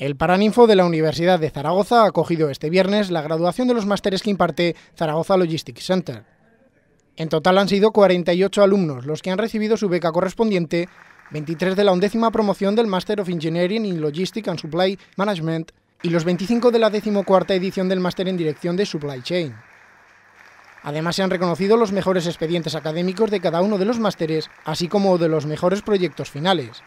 El Paraninfo de la Universidad de Zaragoza ha acogido este viernes la graduación de los másteres que imparte Zaragoza Logistics Center. En total han sido 48 alumnos los que han recibido su beca correspondiente, 23 de la undécima promoción del Master of Engineering in Logistics and Supply Management y los 25 de la decimocuarta edición del Máster en Dirección de Supply Chain. Además se han reconocido los mejores expedientes académicos de cada uno de los másteres, así como de los mejores proyectos finales.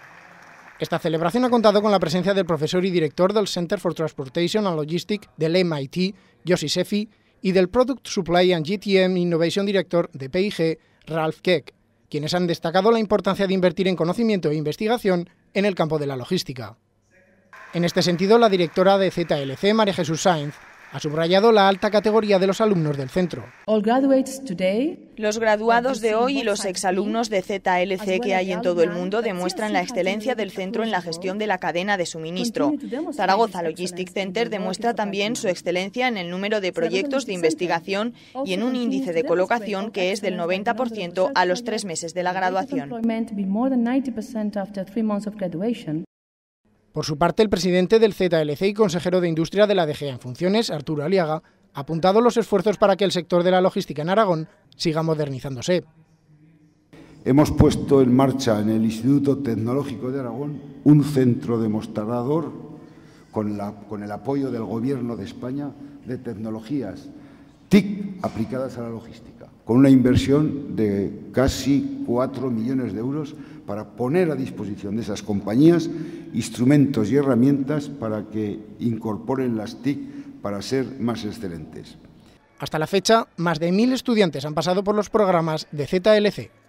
Esta celebración ha contado con la presencia del profesor y director del Center for Transportation and Logistics del MIT, Yossi Sefi, y del Product Supply and GTM Innovation Director de PIG, Ralph Keck, quienes han destacado la importancia de invertir en conocimiento e investigación en el campo de la logística. En este sentido, la directora de ZLC, María Jesús Sainz, ha subrayado la alta categoría de los alumnos del centro. Los graduados de hoy y los exalumnos de ZLC que hay en todo el mundo demuestran la excelencia del centro en la gestión de la cadena de suministro. Zaragoza Logistic Center demuestra también su excelencia en el número de proyectos de investigación y en un índice de colocación que es del 90% a los tres meses de la graduación. Por su parte, el presidente del ZLC y consejero de Industria de la DGA en funciones, Arturo Aliaga, ha apuntado los esfuerzos para que el sector de la logística en Aragón siga modernizándose. Hemos puesto en marcha en el Instituto Tecnológico de Aragón un centro demostrador con, con el apoyo del Gobierno de España de tecnologías TIC aplicadas a la logística, con una inversión de casi 4 millones de euros para poner a disposición de esas compañías instrumentos y herramientas para que incorporen las TIC para ser más excelentes. Hasta la fecha, más de mil estudiantes han pasado por los programas de ZLC.